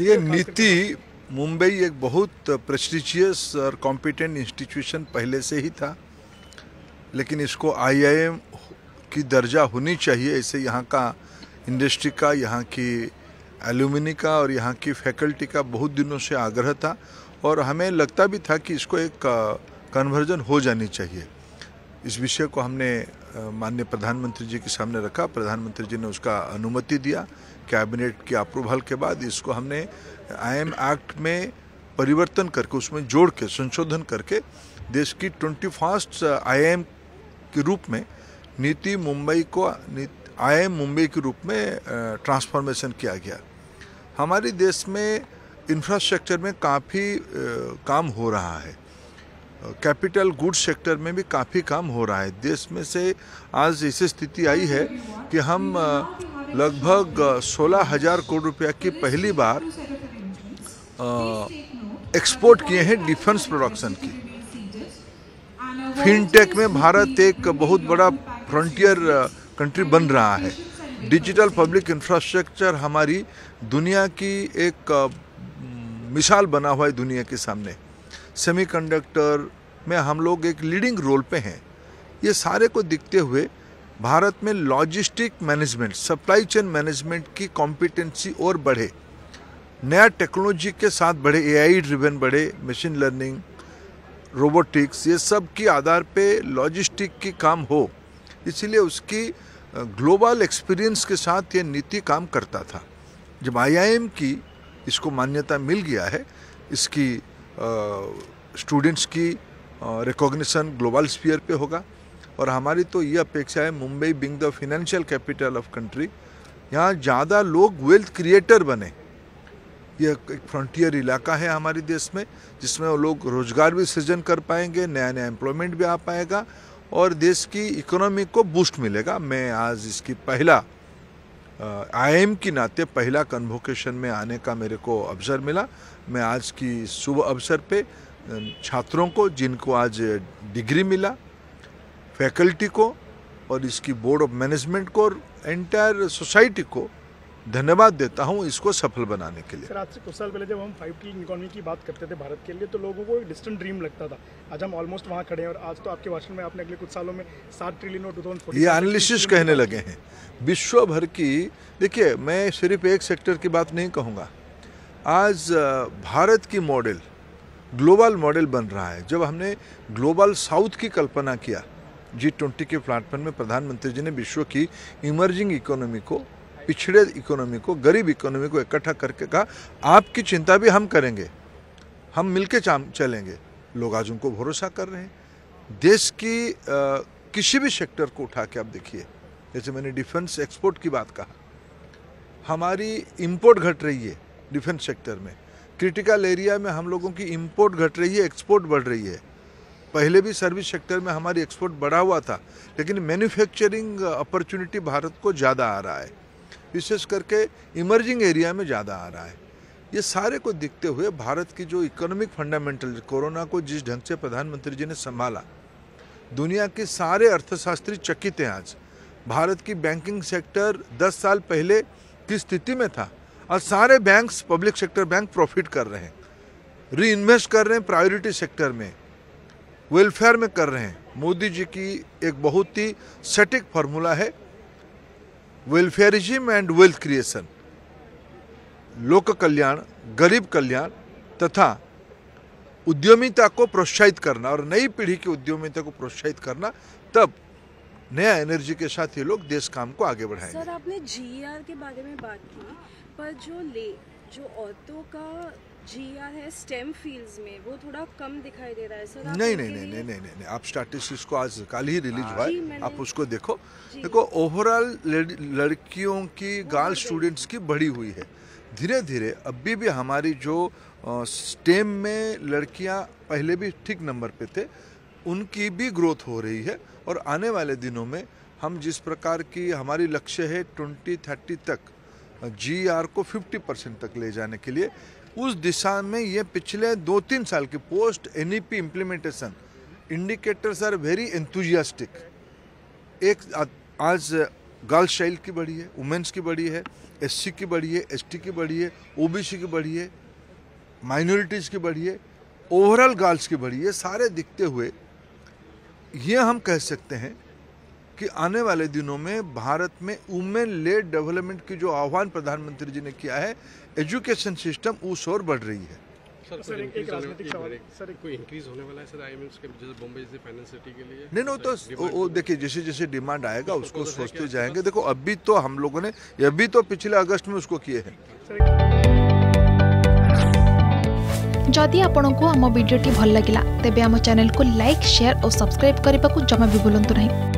ये नीति मुंबई एक बहुत प्रेस्टिजियस और कॉम्पिटेंट इंस्टीट्यूशन पहले से ही था लेकिन इसको आईआईएम की दर्जा होनी चाहिए इसे यहाँ का इंडस्ट्री का यहाँ की एल्यूमिनी का और यहाँ की फैकल्टी का बहुत दिनों से आग्रह था और हमें लगता भी था कि इसको एक कन्वर्जन हो जानी चाहिए इस विषय को हमने माननीय प्रधानमंत्री जी के सामने रखा प्रधानमंत्री जी ने उसका अनुमति दिया कैबिनेट के अप्रूवल के बाद इसको हमने आई एक्ट में परिवर्तन करके उसमें जोड़ के संशोधन करके देश की ट्वेंटी फर्स्ट आई के रूप में नीति मुंबई को आई मुंबई के रूप में ट्रांसफॉर्मेशन किया गया हमारे देश में इंफ्रास्ट्रक्चर में काफ़ी काम हो रहा है कैपिटल गुड्स सेक्टर में भी काफ़ी काम हो रहा है देश में से आज ऐसी स्थिति आई है कि हम लगभग सोलह हज़ार करोड़ रुपया की पहली बार एक्सपोर्ट किए हैं डिफेंस प्रोडक्शन की फिनटेक में भारत एक बहुत बड़ा फ्रंटियर कंट्री बन रहा है डिजिटल पब्लिक इंफ्रास्ट्रक्चर हमारी दुनिया की एक मिसाल बना हुआ है दुनिया के सामने सेमीकंडक्टर में हम लोग एक लीडिंग रोल पे हैं ये सारे को दिखते हुए भारत में logistic management supply chain management की कॉम्पिटेंसी और बढ़े नया टेक्नोलॉजी के साथ बढ़े एआई ड्रिवन बढ़े मशीन लर्निंग रोबोटिक्स ये सब के आधार पे लॉजिस्टिक की काम हो इसीलिए उसकी ग्लोबल एक्सपीरियंस के साथ ये नीति काम करता था जब आईआईएम की इसको मान्यता मिल गया है इसकी स्टूडेंट्स की रिकॉग्निशन ग्लोबल स्पीयर पे होगा और हमारी तो ये अपेक्षा है Mumbai being the financial capital of country यहाँ ज़्यादा लोग वेल्थ क्रिएटर बने यह एक फ्रंटियर इलाका है हमारे देश में जिसमें वो लोग रोजगार भी सृजन कर पाएंगे नया नया एम्प्लॉयमेंट भी आ पाएगा और देश की इकोनॉमी को बूस्ट मिलेगा मैं आज इसकी पहला आईएम के नाते पहला कन्वोकेशन में आने का मेरे को अवसर मिला मैं आज की शुभ अवसर पे छात्रों को जिनको आज डिग्री मिला फैकल्टी को और इसकी बोर्ड ऑफ मैनेजमेंट को और एंटायर सोसाइटी को धन्यवाद देता हूं इसको सफल बनाने के लिए सर आज से कुछ साल पहले जब हम फाइव टी इकोनॉमी की बात करते थे भारत के लिए तो लोगों को एक डिस्टेंट ड्रीम लगता था आज हम ऑलमोस्ट वहां खड़े हैं और आज तो आपके भाषण में आपने अगले कुछ सालों में सात ट्रिलियन और टू ये एनालिसिस कहने लगे हैं विश्व भर की देखिए मैं सिर्फ एक सेक्टर की बात नहीं कहूँगा आज भारत की मॉडल ग्लोबल मॉडल बन रहा है जब हमने ग्लोबल साउथ की कल्पना किया जी ट्वेंटी के प्लेटफॉर्म में प्रधानमंत्री जी ने विश्व की इमर्जिंग इकोनॉमी को पिछड़े इकोनॉमी को गरीब इकोनॉमी को इकट्ठा करके कहा आपकी चिंता भी हम करेंगे हम मिलके चलेंगे लोग आज उनको भरोसा कर रहे हैं देश की आ, किसी भी सेक्टर को उठा के आप देखिए जैसे मैंने डिफेंस एक्सपोर्ट की बात कहा हमारी इम्पोर्ट घट रही है डिफेंस सेक्टर में क्रिटिकल एरिया में हम लोगों की इम्पोर्ट घट रही है एक्सपोर्ट बढ़ रही है पहले भी सर्विस सेक्टर में हमारी एक्सपोर्ट बढ़ा हुआ था लेकिन मैन्युफैक्चरिंग अपॉर्चुनिटी भारत को ज़्यादा आ रहा है विशेष करके इमर्जिंग एरिया में ज़्यादा आ रहा है ये सारे को देखते हुए भारत की जो इकोनॉमिक फंडामेंटल कोरोना को जिस ढंग से प्रधानमंत्री जी ने संभाला दुनिया के सारे अर्थशास्त्री चकित हैं आज भारत की बैंकिंग सेक्टर 10 साल पहले किस स्थिति में था और सारे banks public sector bank profit कर रहे हैं री इन्वेस्ट कर रहे हैं प्रायोरिटी सेक्टर में वेलफेयर में कर रहे हैं मोदी जी की एक बहुत ही सटीक फॉर्मूला है वेलफेयरिज्म एंड वेल्थ क्रिएशन लोक कल्याण गरीब कल्याण तथा उद्यमिता को प्रोत्साहित करना और नई पीढ़ी की उद्यमिता को प्रोत्साहित करना तब नया एनर्जी के साथ ये लोग देश काम को आगे बढ़ाएंगे सर आपने जीआर e के बारे में बात की पर जो ले जो औरतों का जिया है स्टेम फील्ड्स में वो थोड़ा कम दिखाई दे रहा है सर नहीं नहीं नहीं नहीं नहीं नहीं आप स्टैटिस्टिक्स को आज कल ही रिलीज हाँ। हुआ है आप उसको देखो देखो ओवरऑल लड़कियों की गर्ल स्टूडेंट्स की बढ़ी हुई है धीरे धीरे अभी भी हमारी जो स्टेम में लड़कियां पहले भी ठीक नंबर पे थे उनकी भी ग्रोथ हो रही है और आने वाले दिनों में हम जिस प्रकार की हमारी लक्ष्य है ट्वेंटी थर्टी तक जी को 50 परसेंट तक ले जाने के लिए उस दिशा में ये पिछले दो तीन साल की post N E P implementation indicators are very enthusiastic एक आज गर्ल्स चाइल्ड की बढ़ी है वुमेंस की बढ़ी है एससी की बढ़ी है एसटी की बढ़ी है ओबीसी की बढ़ी है माइनॉरिटीज़ की बढ़ी है ओवरऑल गर्ल्स की बढ़ी है सारे दिखते हुए ये हम कह सकते हैं कि आने वाले दिनों में भारत में वुमेन लेड डेवलपमेंट की जो आह्वान प्रधानमंत्री जी ने किया है एजुकेशन सिस्टम उस और बढ़ रही है नहीं नहीं तो वो देखिए जैसे जैसे डिमांड आएगा उसको तो सोचते जाएंगे देखो अभी तो हम लोगों ने अभी तो पिछले अगस्त में उसको किए हैं जदि आपंक आम भिडी भल लगा तेब आम चेल को लाइक शेयर और सब्सक्राइब करने को जमा भी बुलां नहीं